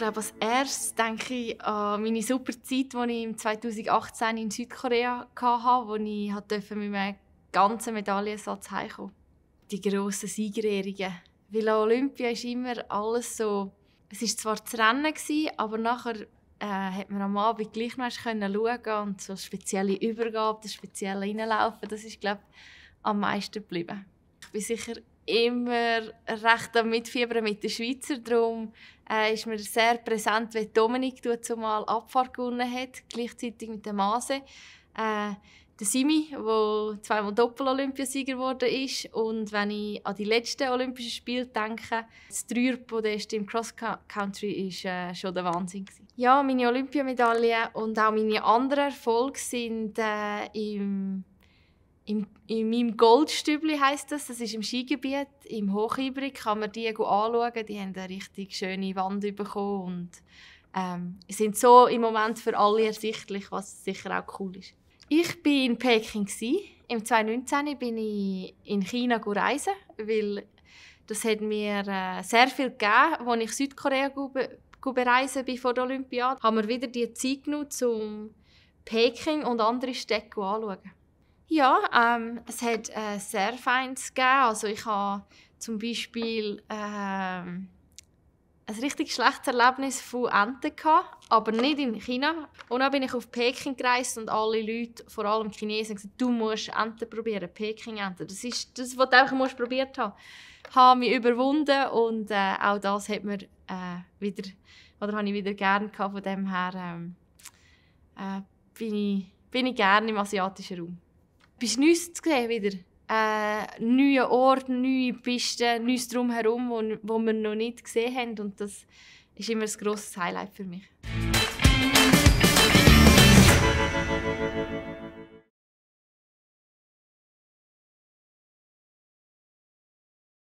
glaube, als erstes denke ich an meine super Zeit, die ich 2018 in Südkorea hatte, wo ich mit meinem ganzen Medaillensatz heimkommen Die grossen Siegerehrungen. Weil an Olympia ist immer alles so... Es war zwar das Rennen, aber nachher äh, man am Abend gleich noch schauen und so spezielle Übergaben, das spezielle Reinlaufen, das ist, glaube ich, am meisten geblieben. Ich bin sicher immer recht am Mitfiebern mit den Schweizer. Darum äh, ist mir sehr präsent, wenn Dominik zumal Abfahrt gewonnen hat, gleichzeitig mit dem Mase. Äh, der Simi, der zweimal Doppel-Olympiasieger geworden ist. Und wenn ich an die letzten Olympischen Spiele denke, das Dreierpodest im Cross-Country war äh, schon der Wahnsinn. Gewesen. Ja, meine Olympiamedaille und auch meine anderen Erfolge sind äh, im im, in meinem Goldstübli heißt das, das ist im Skigebiet, im Hochibrig, kann man die anschauen. Die haben eine richtig schöne Wand bekommen und ähm, sind so im Moment für alle ersichtlich, was sicher auch cool ist. Ich war in Peking. Im 2019 bin ich in China reisen, weil das hat mir äh, sehr viel gegeben, als ich Südkorea bereisen bin vor der Olympiade. Haben wir wieder die Zeit genommen, um Peking und andere Städte anzuschauen. Ja, ähm, es hat äh, sehr Feins gegeben. Also ich habe zum Beispiel ähm, ein richtig schlechtes Erlebnis von Enten gehabt, aber nicht in China. Und dann bin ich auf Peking gereist und alle Leute, vor allem die Chinesen, haben gesagt, du musst Enten probieren, Peking-Enten. Das ist das, was du einfach probiert haben Ich habe mich überwunden und äh, auch das hat mir äh, wieder, oder habe ich wieder gerne gehabt. Von dem her ähm, äh, bin, ich, bin ich gerne im asiatischen Raum etwas Neues zu sehen wieder. Äh, neuen Ort, neue Pisten, neues Drumherum, wo, wo wir noch nicht gesehen haben. Und das ist immer ein grosses Highlight für mich.